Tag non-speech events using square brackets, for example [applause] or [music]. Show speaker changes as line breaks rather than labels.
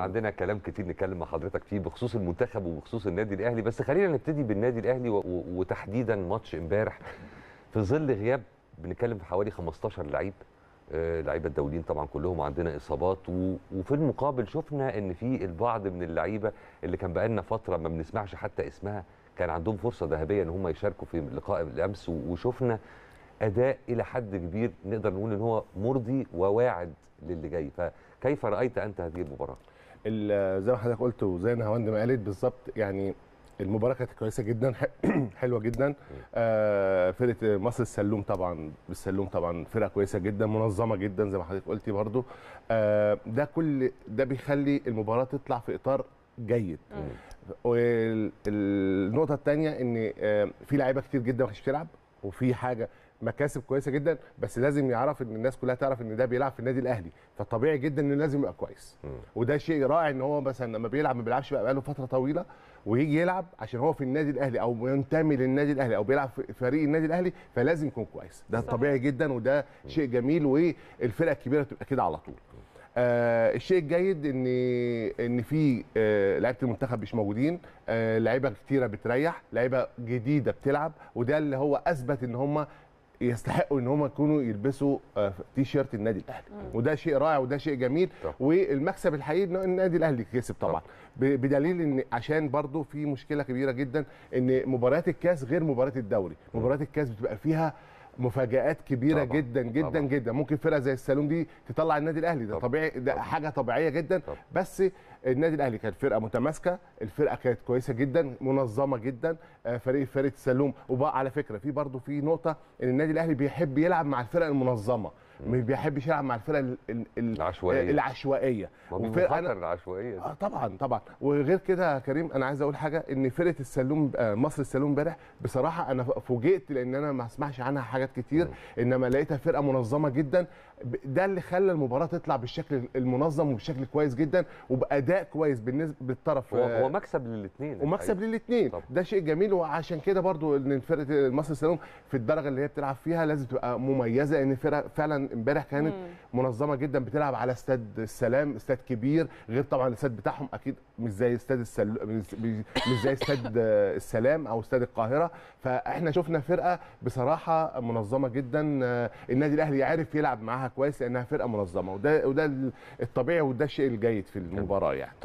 عندنا كلام كتير نتكلم مع حضرتك فيه بخصوص المنتخب وبخصوص النادي الاهلي بس خلينا نبتدي بالنادي الاهلي وتحديدا ماتش امبارح في ظل غياب بنتكلم في حوالي 15 لعيب آه، لعيبه الدوليين طبعا كلهم عندنا اصابات وفي المقابل شفنا ان في البعض من اللعيبه اللي كان بقالنا فتره ما بنسمعش حتى اسمها كان عندهم فرصه ذهبيه ان هم يشاركوا في لقاء الامس وشفنا اداء الى حد كبير نقدر نقول ان هو مرضي وواعد للي جاي فكيف رايت انت هذه المباراه زي ما حضرتك قلت وزي ما ما قالت بالظبط يعني المباراه كانت كويسه جدا
[clears throat] حلوه جدا آه فرقه مصر السلوم طبعا بالسلوم طبعا فرقه كويسه جدا منظمه جدا زي ما حضرتك قلتي برده آه ده كل ده بيخلي المباراه تطلع في اطار جيد والنقطه الثانيه ان آه في لعيبه كتير جدا ما كانتش بتلعب وفي حاجه مكاسب كويسه جدا بس لازم يعرف ان الناس كلها تعرف ان ده بيلعب في النادي الاهلي فطبيعي جدا ان لازم يبقى كويس وده شيء رائع ان هو مثلا لما بيلعب ما بيلعبش بقى له فتره طويله ويجي يلعب عشان هو في النادي الاهلي او ينتمي للنادي الاهلي او بيلعب في فريق النادي الاهلي فلازم يكون كويس ده صحيح. طبيعي جدا وده شيء جميل والفرقه الكبيره تبقى كده على طول آه الشيء الجيد ان ان في آه لعيبه المنتخب مش موجودين آه لعيبه كتيره بتريح لعيبه جديده بتلعب وده اللي هو اثبت ان هم يستحقوا ان هم يكونوا يلبسوا آه، تي شيرت النادي الاهلي وده شيء رائع وده شيء جميل طبعا. والمكسب الحقيقي ان النادي الاهلي كسب طبعا بدليل ان عشان برضو في مشكله كبيره جدا ان مباريات الكاس غير مباريات الدوري مباريات الكاس بتبقى فيها مفاجآت كبيره طبعا. جدا جدا طبعا. جدا ممكن فرقه زي السالون دي تطلع النادي الاهلي ده طبعا. طبيعي ده طبعا. حاجه طبيعيه جدا طبعا. بس النادي الاهلي كانت فرقه متماسكه الفرقه كانت كويسه جدا منظمه جدا آه، فريق فرقه السلوم وبقى على فكره في برضه في نقطه ان النادي الاهلي بيحب يلعب مع الفرق المنظمه ما بيحبش يلعب مع الفرق العشوائيه العشوائيه وفرقه أنا... العشوائيه دي. اه طبعا طبعا وغير كده يا كريم انا عايز اقول حاجه ان فرقه السلوم آه، مصر السلوم امبارح بصراحه انا فوجئت لان انا ما اسمعش عنها حاجات كتير انما لقيتها فرقه منظمه جدا ده اللي خلى المباراه تطلع بالشكل المنظم وبشكل كويس جدا وباداء كويس بالنسبه للطرف هو, آه، هو
مكسب للاثنين ومكسب
للاثنين ده شيء جميل وعشان كده برضو ان فرقه مصر السلوم في الدرجه اللي هي بتلعب فيها لازم تبقى مميزه ان فرقه فعلا امبارح كانت مم. منظمه جدا بتلعب على استاد السلام استاد كبير غير طبعا الاستاد بتاعهم اكيد مش زي استاد السل... مش زي استاد [laughs] السلام او استاد القاهره فاحنا شفنا فرقه بصراحه منظمه جدا آه، النادي الاهلي عارف يلعب معاها كويس لانها فرقه منظمه وده وده الطبيعي وده الشيء الجيد في المباراه يعني